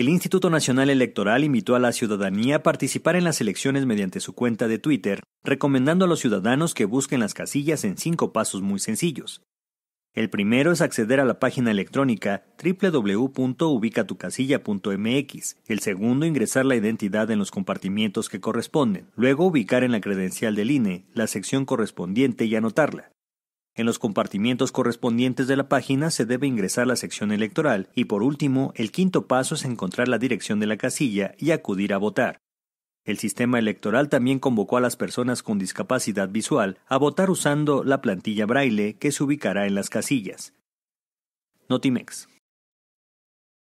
El Instituto Nacional Electoral invitó a la ciudadanía a participar en las elecciones mediante su cuenta de Twitter, recomendando a los ciudadanos que busquen las casillas en cinco pasos muy sencillos. El primero es acceder a la página electrónica www.ubicatucasilla.mx. El segundo, ingresar la identidad en los compartimientos que corresponden. Luego, ubicar en la credencial del INE la sección correspondiente y anotarla. En los compartimientos correspondientes de la página se debe ingresar la sección electoral y por último, el quinto paso es encontrar la dirección de la casilla y acudir a votar. El sistema electoral también convocó a las personas con discapacidad visual a votar usando la plantilla braille que se ubicará en las casillas. Notimex.